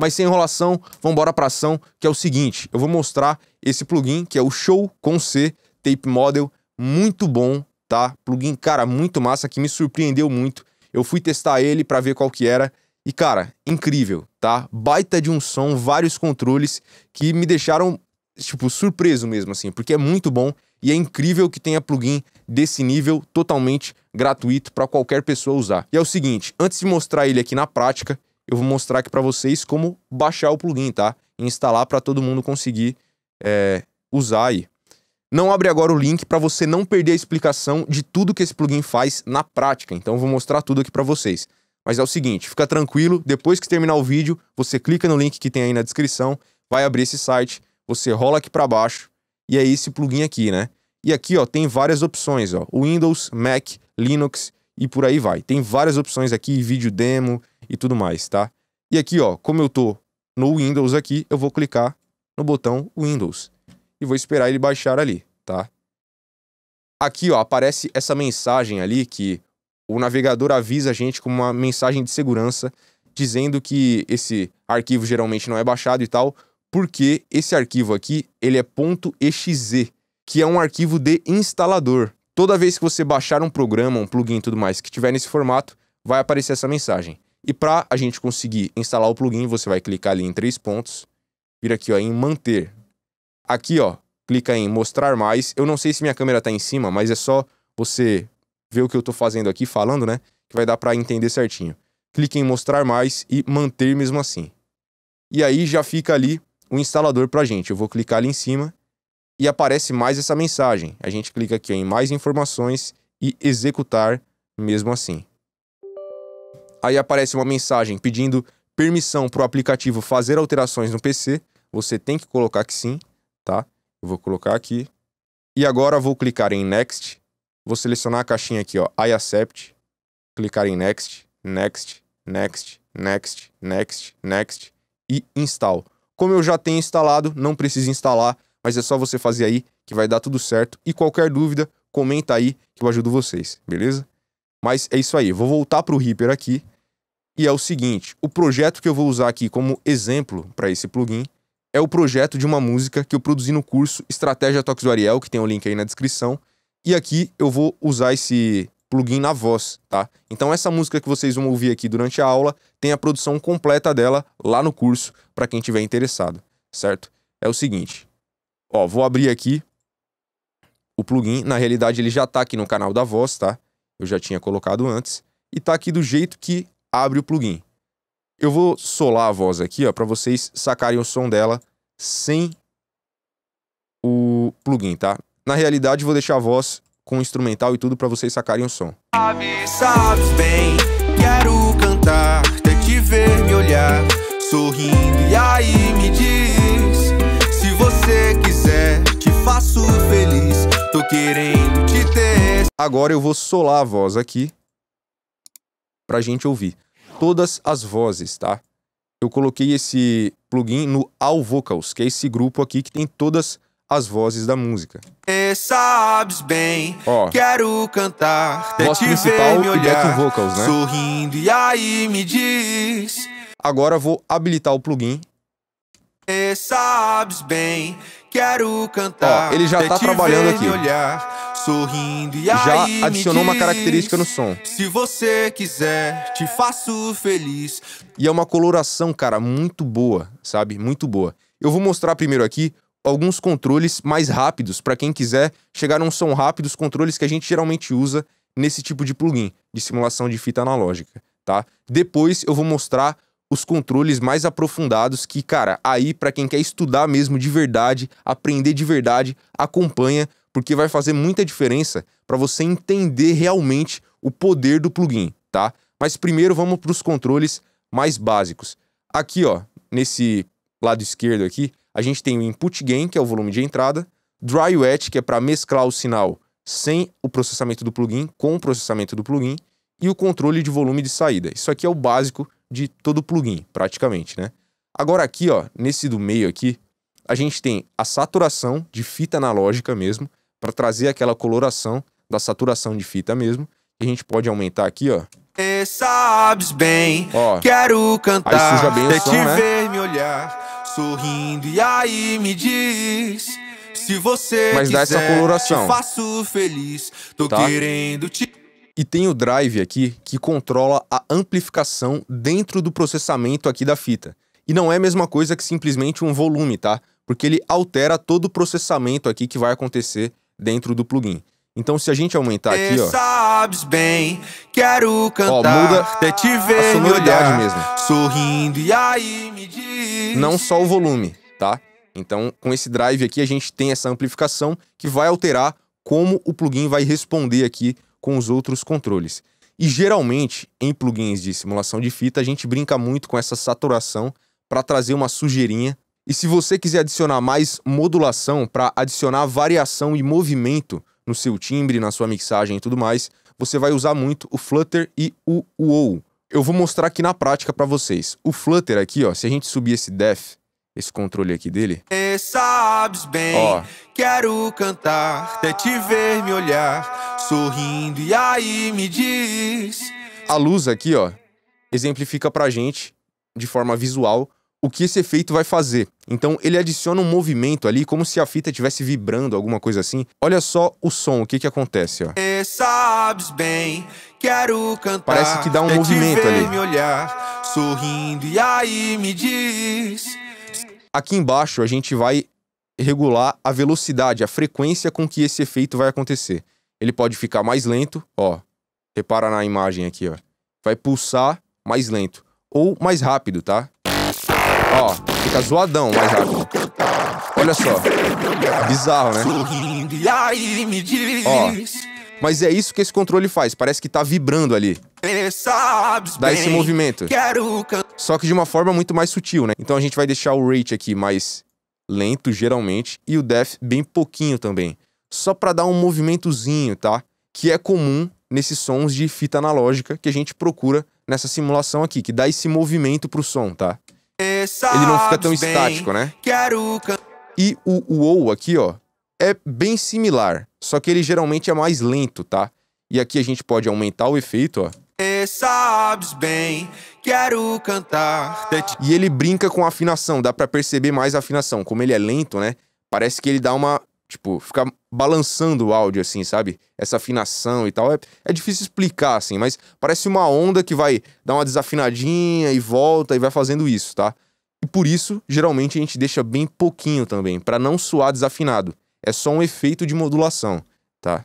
Mas sem enrolação, vamos embora para ação, que é o seguinte, eu vou mostrar esse plugin que é o Show com C Tape Model, muito bom, tá? Plugin, cara, muito massa que me surpreendeu muito. Eu fui testar ele para ver qual que era e cara, incrível, tá? Baita de um som, vários controles que me deixaram tipo surpreso mesmo assim, porque é muito bom e é incrível que tenha plugin desse nível totalmente gratuito para qualquer pessoa usar. E é o seguinte, antes de mostrar ele aqui na prática, eu vou mostrar aqui para vocês como baixar o plugin, tá? E instalar para todo mundo conseguir é, usar aí. Não abre agora o link para você não perder a explicação de tudo que esse plugin faz na prática. Então eu vou mostrar tudo aqui para vocês. Mas é o seguinte, fica tranquilo, depois que terminar o vídeo, você clica no link que tem aí na descrição, vai abrir esse site, você rola aqui para baixo e é esse plugin aqui, né? E aqui, ó, tem várias opções, ó, Windows, Mac, Linux, e por aí vai. Tem várias opções aqui, vídeo demo e tudo mais, tá? E aqui, ó, como eu tô no Windows aqui, eu vou clicar no botão Windows e vou esperar ele baixar ali, tá? Aqui, ó, aparece essa mensagem ali que o navegador avisa a gente com uma mensagem de segurança dizendo que esse arquivo geralmente não é baixado e tal, porque esse arquivo aqui, ele é .exe, que é um arquivo de instalador. Toda vez que você baixar um programa, um plugin e tudo mais que tiver nesse formato, vai aparecer essa mensagem. E para a gente conseguir instalar o plugin, você vai clicar ali em três pontos, vir aqui ó, em manter. Aqui ó, clica em mostrar mais. Eu não sei se minha câmera está em cima, mas é só você ver o que eu estou fazendo aqui, falando, né? Que vai dar para entender certinho. Clique em mostrar mais e manter mesmo assim. E aí já fica ali o instalador para gente. Eu vou clicar ali em cima e aparece mais essa mensagem. A gente clica aqui em mais informações e executar mesmo assim. Aí aparece uma mensagem pedindo permissão para o aplicativo fazer alterações no PC. Você tem que colocar que sim, tá? Eu vou colocar aqui. E agora vou clicar em Next. Vou selecionar a caixinha aqui, ó, I accept. Clicar em Next, Next, Next, Next, Next, Next e Install. Como eu já tenho instalado, não preciso instalar mas é só você fazer aí que vai dar tudo certo. E qualquer dúvida, comenta aí que eu ajudo vocês, beleza? Mas é isso aí, vou voltar para o Reaper aqui. E é o seguinte, o projeto que eu vou usar aqui como exemplo para esse plugin é o projeto de uma música que eu produzi no curso Estratégia Tox do Ariel, que tem o um link aí na descrição. E aqui eu vou usar esse plugin na voz, tá? Então essa música que vocês vão ouvir aqui durante a aula tem a produção completa dela lá no curso para quem tiver interessado, certo? É o seguinte, Ó, vou abrir aqui o plugin. Na realidade, ele já tá aqui no canal da voz, tá? Eu já tinha colocado antes. E tá aqui do jeito que abre o plugin. Eu vou solar a voz aqui, ó, para vocês sacarem o som dela sem o plugin, tá? Na realidade, vou deixar a voz com instrumental e tudo para vocês sacarem o som. Sabe, bem, quero querendo te ter. Agora eu vou solar a voz aqui pra gente ouvir. Todas as vozes, tá? Eu coloquei esse plugin no All Vocals, que é esse grupo aqui que tem todas as vozes da música. E sabes bem, Ó, quero cantar, voz principal e back vocals, né? Sorrindo e aí me diz. Agora vou habilitar o plugin sabes bem, quero cantar. Ó, ele já tá trabalhando aqui. Olhar, sorrindo, já adicionou uma característica no som. Se você quiser, te faço feliz. E é uma coloração, cara, muito boa, sabe? Muito boa. Eu vou mostrar primeiro aqui alguns controles mais rápidos para quem quiser chegar num som rápido, os controles que a gente geralmente usa nesse tipo de plugin de simulação de fita analógica, tá? Depois eu vou mostrar os controles mais aprofundados que, cara, aí para quem quer estudar mesmo de verdade, aprender de verdade, acompanha, porque vai fazer muita diferença para você entender realmente o poder do plugin, tá? Mas primeiro vamos para os controles mais básicos. Aqui, ó, nesse lado esquerdo aqui, a gente tem o input gain, que é o volume de entrada, dry wet, que é para mesclar o sinal sem o processamento do plugin com o processamento do plugin, e o controle de volume de saída. Isso aqui é o básico de todo o plugin, praticamente, né? Agora aqui, ó, nesse do meio aqui, a gente tem a saturação de fita analógica mesmo, para trazer aquela coloração da saturação de fita mesmo. E a gente pode aumentar aqui, ó. Você sabes bem, ó, quero cantar. Aí suja bem o som, te né? ver me olhar, sorrindo e aí me diz se você Mas quiser, dá essa coloração. te faço feliz, tô tá? querendo te e tem o drive aqui que controla a amplificação dentro do processamento aqui da fita. E não é a mesma coisa que simplesmente um volume, tá? Porque ele altera todo o processamento aqui que vai acontecer dentro do plugin. Então se a gente aumentar aqui, ó. Sabes bem, quero cantar, ó, muda até te ver a olhar, mesmo. Sorrindo e aí me diz. Não só o volume, tá? Então, com esse drive aqui, a gente tem essa amplificação que vai alterar como o plugin vai responder aqui com os outros controles. E geralmente, em plugins de simulação de fita, a gente brinca muito com essa saturação para trazer uma sujeirinha. E se você quiser adicionar mais modulação para adicionar variação e movimento no seu timbre, na sua mixagem e tudo mais, você vai usar muito o Flutter e o wow Eu vou mostrar aqui na prática para vocês. O Flutter aqui, ó, se a gente subir esse def esse controle aqui dele. E sabes bem, ó. quero cantar, até te ver me olhar, sorrindo e aí me diz. A luz aqui, ó, exemplifica pra gente, de forma visual, o que esse efeito vai fazer. Então ele adiciona um movimento ali, como se a fita estivesse vibrando, alguma coisa assim. Olha só o som, o que que acontece, ó. E sabes bem, quero cantar. Parece que dá um movimento ali. Me olhar, sorrindo e aí me diz. Aqui embaixo a gente vai regular a velocidade, a frequência com que esse efeito vai acontecer. Ele pode ficar mais lento, ó. Repara na imagem aqui, ó. Vai pulsar mais lento. Ou mais rápido, tá? Ó, fica zoadão mais rápido. Olha só. Bizarro, né? Ó, mas é isso que esse controle faz, parece que tá vibrando ali. Dá esse movimento. Só que de uma forma muito mais sutil, né? Então a gente vai deixar o rate aqui mais lento, geralmente, e o def bem pouquinho também. Só para dar um movimentozinho, tá? Que é comum nesses sons de fita analógica que a gente procura nessa simulação aqui, que dá esse movimento pro som, tá? Ele não fica tão estático, né? E o, o aqui, ó, é bem similar, só que ele geralmente é mais lento, tá? E aqui a gente pode aumentar o efeito, ó. E sabes bem, quero cantar. E ele brinca com a afinação, dá para perceber mais a afinação. Como ele é lento, né? Parece que ele dá uma. Tipo, fica balançando o áudio, assim, sabe? Essa afinação e tal. É, é difícil explicar, assim, mas parece uma onda que vai dar uma desafinadinha e volta e vai fazendo isso, tá? E por isso, geralmente a gente deixa bem pouquinho também, para não soar desafinado é só um efeito de modulação, tá?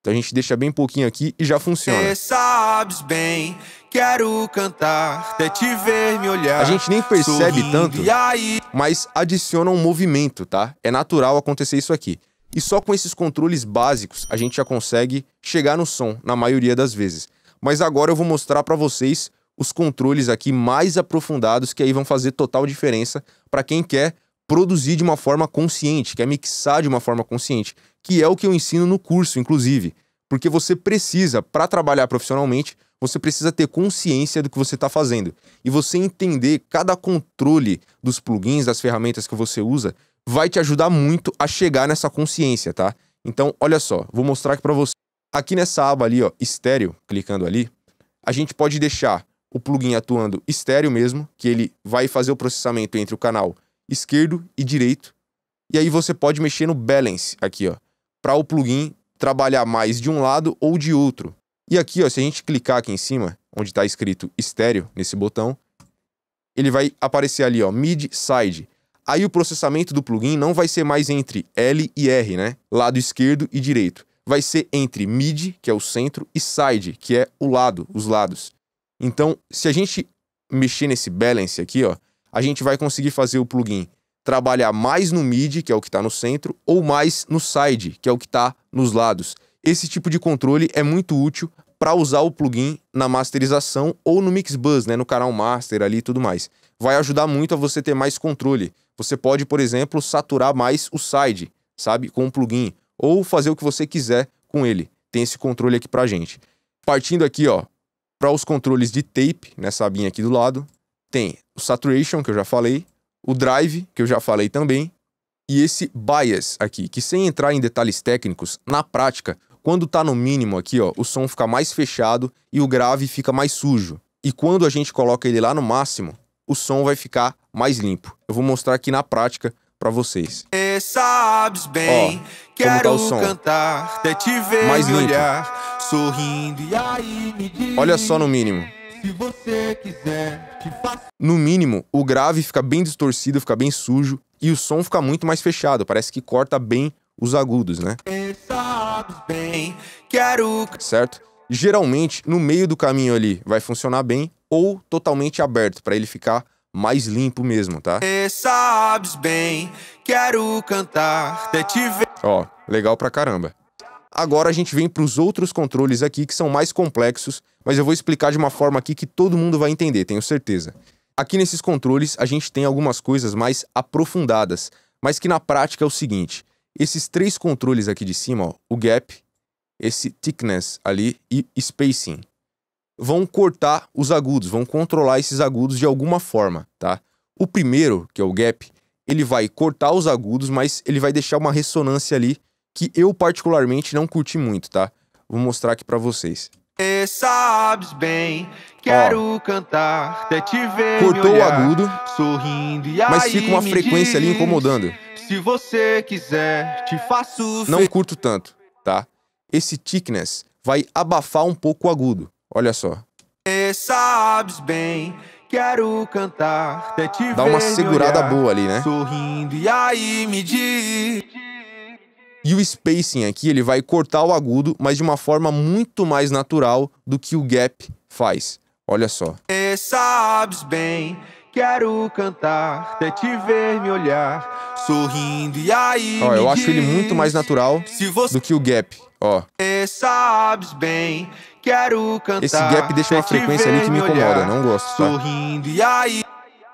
Então a gente deixa bem pouquinho aqui e já funciona. Cê sabes bem, quero cantar, até te ver me olhar. A gente nem percebe tanto, mas adiciona um movimento, tá? É natural acontecer isso aqui. E só com esses controles básicos a gente já consegue chegar no som na maioria das vezes. Mas agora eu vou mostrar para vocês os controles aqui mais aprofundados que aí vão fazer total diferença para quem quer produzir de uma forma consciente, quer mixar de uma forma consciente, que é o que eu ensino no curso, inclusive. Porque você precisa, para trabalhar profissionalmente, você precisa ter consciência do que você está fazendo. E você entender cada controle dos plugins, das ferramentas que você usa, vai te ajudar muito a chegar nessa consciência, tá? Então, olha só, vou mostrar aqui para você. Aqui nessa aba ali, ó, estéreo, clicando ali, a gente pode deixar o plugin atuando estéreo mesmo, que ele vai fazer o processamento entre o canal esquerdo e direito. E aí você pode mexer no balance aqui, ó, para o plugin trabalhar mais de um lado ou de outro. E aqui, ó, se a gente clicar aqui em cima, onde está escrito estéreo, nesse botão, ele vai aparecer ali, ó, mid-side. Aí o processamento do plugin não vai ser mais entre L e R, né? Lado esquerdo e direito. Vai ser entre mid, que é o centro, e side, que é o lado, os lados. Então, se a gente mexer nesse balance aqui, ó, a gente vai conseguir fazer o plugin trabalhar mais no mid, que é o que está no centro, ou mais no side, que é o que está nos lados. Esse tipo de controle é muito útil para usar o plugin na masterização ou no mix bus, né, no canal master ali e tudo mais. Vai ajudar muito a você ter mais controle. Você pode, por exemplo, saturar mais o side, sabe, com o plugin, ou fazer o que você quiser com ele. Tem esse controle aqui pra gente. Partindo aqui, ó, para os controles de tape, nessa abinha aqui do lado, tem o saturation, que eu já falei, o drive, que eu já falei também, e esse bias aqui, que sem entrar em detalhes técnicos, na prática, quando está no mínimo aqui, ó, o som fica mais fechado e o grave fica mais sujo. E quando a gente coloca ele lá no máximo, o som vai ficar mais limpo. Eu vou mostrar aqui na prática para vocês. E sabes bem, ó, quero tá o som. cantar, até te ver mais limpo. olhar, sorrindo e aí me diz... Olha só no mínimo você quiser, te faço. No mínimo, o grave fica bem distorcido, fica bem sujo e o som fica muito mais fechado, parece que corta bem os agudos, né? Bem, quero... Certo? Geralmente, no meio do caminho ali vai funcionar bem ou totalmente aberto para ele ficar mais limpo mesmo, tá? Bem, cantar, Ó, legal pra caramba. Agora a gente vem para os outros controles aqui que são mais complexos mas eu vou explicar de uma forma aqui que todo mundo vai entender, tenho certeza. Aqui nesses controles a gente tem algumas coisas mais aprofundadas, mas que na prática é o seguinte: esses três controles aqui de cima, ó, o gap, esse thickness ali e spacing, vão cortar os agudos, vão controlar esses agudos de alguma forma, tá? O primeiro, que é o gap, ele vai cortar os agudos, mas ele vai deixar uma ressonância ali que eu particularmente não curti muito, tá? Vou mostrar aqui para vocês. E sabes bem, quero Ó, cantar, até te ver. Cortou olhar, o agudo, sorrindo e mas fica uma frequência ali incomodando. Se você quiser, te faço. Não curto tanto, tá? Esse thickness vai abafar um pouco o agudo. Olha só. E sabes bem, quero cantar, até te Dá uma segurada olhar, boa ali, né? Sorrindo e aí me diz. E o spacing aqui, ele vai cortar o agudo, mas de uma forma muito mais natural do que o gap faz. Olha só. E sabes bem, quero cantar, até te ver me olhar, sorrindo e aí. Ó, eu acho ele muito mais natural você... do que o gap. Ó. E sabes bem, quero cantar. Esse gap deixa uma frequência ali que me incomoda, não gosto. Tá? Sorrindo e aí.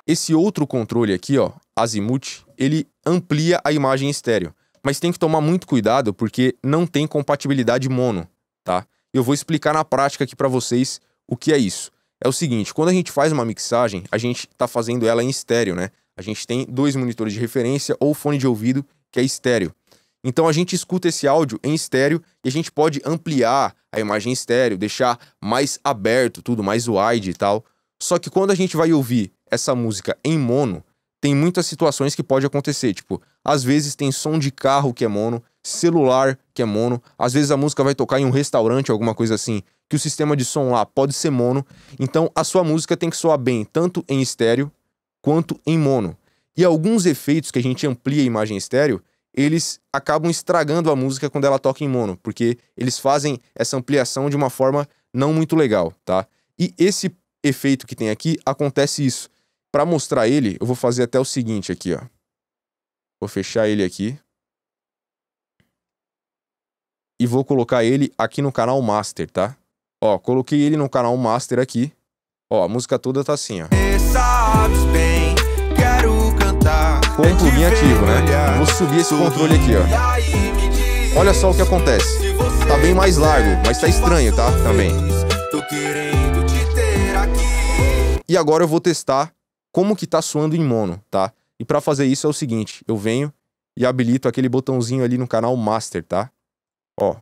Esse outro controle aqui, ó, azimuth, ele amplia a imagem estéreo. Mas tem que tomar muito cuidado porque não tem compatibilidade mono, tá? Eu vou explicar na prática aqui para vocês o que é isso. É o seguinte, quando a gente faz uma mixagem, a gente está fazendo ela em estéreo, né? A gente tem dois monitores de referência ou fone de ouvido que é estéreo. Então a gente escuta esse áudio em estéreo e a gente pode ampliar a imagem estéreo, deixar mais aberto tudo, mais wide e tal. Só que quando a gente vai ouvir essa música em mono, tem muitas situações que pode acontecer. Tipo, às vezes tem som de carro que é mono, celular que é mono, às vezes a música vai tocar em um restaurante, alguma coisa assim, que o sistema de som lá pode ser mono. Então a sua música tem que soar bem, tanto em estéreo quanto em mono. E alguns efeitos que a gente amplia a imagem estéreo, eles acabam estragando a música quando ela toca em mono, porque eles fazem essa ampliação de uma forma não muito legal, tá? E esse efeito que tem aqui acontece isso. Para mostrar ele, eu vou fazer até o seguinte aqui, ó. Vou fechar ele aqui. E vou colocar ele aqui no canal master, tá? Ó, coloquei ele no canal master aqui. Ó, a música toda tá assim, ó. Com o plugin ativo, né? Vou subir esse controle aqui, ó. Olha só o que acontece. Tá bem mais largo, mas tá estranho, tá? Também. E agora eu vou testar como que tá soando em mono, tá? E para fazer isso é o seguinte, eu venho e habilito aquele botãozinho ali no canal master, tá? Ó,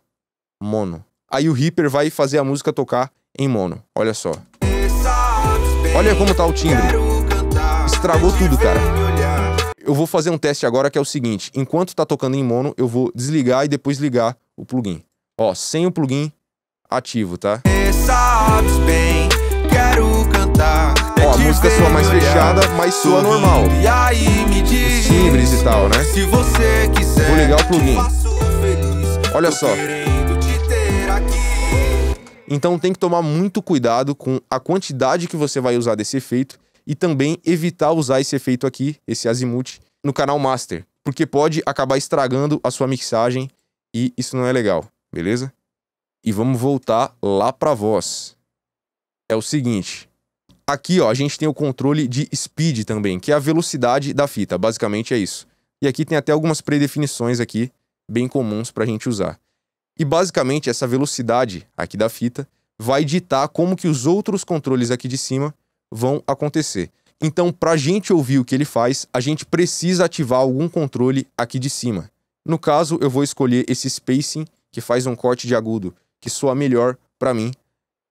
mono. Aí o Reaper vai fazer a música tocar em mono. Olha só. Olha como tá o timbre. Estragou tudo, cara. Eu vou fazer um teste agora que é o seguinte, enquanto tá tocando em mono, eu vou desligar e depois ligar o plugin. Ó, sem o plugin ativo, tá? bem, quero cantar a música sua mais fechada, mas sua normal. E aí me diz timbres e tal, né? Se você quiser, vou ligar o plugin. Olha só. Então tem que tomar muito cuidado com a quantidade que você vai usar desse efeito e também evitar usar esse efeito aqui, esse azimuth, no canal master, porque pode acabar estragando a sua mixagem e isso não é legal, beleza? E vamos voltar lá para voz. É o seguinte, Aqui, ó, a gente tem o controle de speed também, que é a velocidade da fita, basicamente é isso. E aqui tem até algumas predefinições aqui, bem comuns para a gente usar. E basicamente essa velocidade aqui da fita vai ditar como que os outros controles aqui de cima vão acontecer. Então, para a gente ouvir o que ele faz, a gente precisa ativar algum controle aqui de cima. No caso, eu vou escolher esse spacing, que faz um corte de agudo, que soa melhor para mim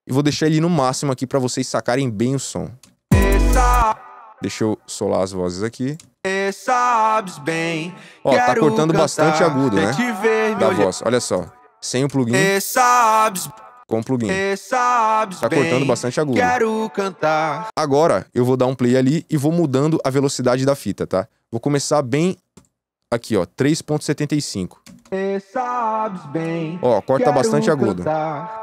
e vou deixar ele no máximo aqui para vocês sacarem bem o som. Deixa eu solar as vozes aqui. Ó, tá cortando bastante agudo, né? Da voz, olha só. Sem o plugin. Com o plugin. Tá cortando bastante agudo. Agora eu vou dar um play ali e vou mudando a velocidade da fita, tá? Vou começar bem aqui, ó, 3.75. Cê sabes bem. Ó, corta bastante agudo. Olhar,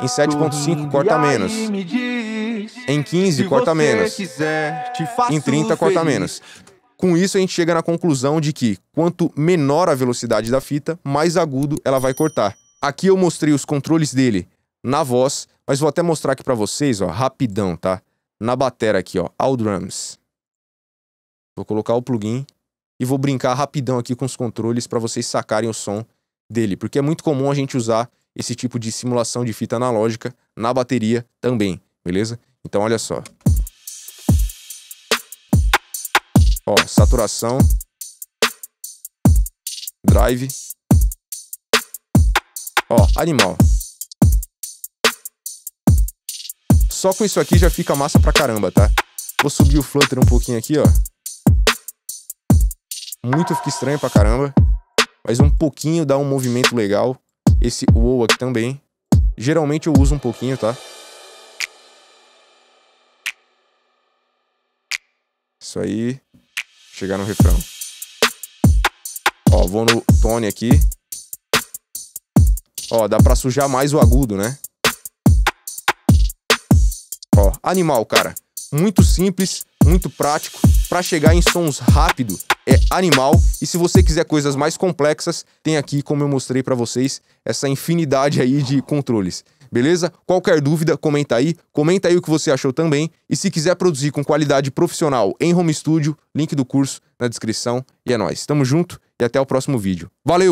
em 7.5 corta menos. Me diz, em 15 corta menos. Quiser, em 30 feliz. corta menos. Com isso a gente chega na conclusão de que quanto menor a velocidade da fita, mais agudo ela vai cortar. Aqui eu mostrei os controles dele na voz, mas vou até mostrar aqui para vocês, ó, rapidão, tá? Na batera aqui, ó, All Drums. Vou colocar o plugin e vou brincar rapidão aqui com os controles para vocês sacarem o som dele, porque é muito comum a gente usar esse tipo de simulação de fita analógica na bateria também, beleza? Então olha só. Ó, saturação, drive, ó, animal. Só com isso aqui já fica massa pra caramba, tá? Vou subir o flutter um pouquinho aqui, ó. Muito fica estranho pra caramba, mas um pouquinho dá um movimento legal. Esse wow aqui também. Geralmente eu uso um pouquinho, tá? Isso aí. Chegar no refrão. Ó, vou no tone aqui. Ó, dá pra sujar mais o agudo, né? Ó, animal, cara. Muito simples, muito prático para chegar em sons rápido é animal. E se você quiser coisas mais complexas, tem aqui, como eu mostrei para vocês, essa infinidade aí de controles. Beleza? Qualquer dúvida, comenta aí. Comenta aí o que você achou também. E se quiser produzir com qualidade profissional em home studio, link do curso na descrição. E é nóis. Tamo junto e até o próximo vídeo. Valeu!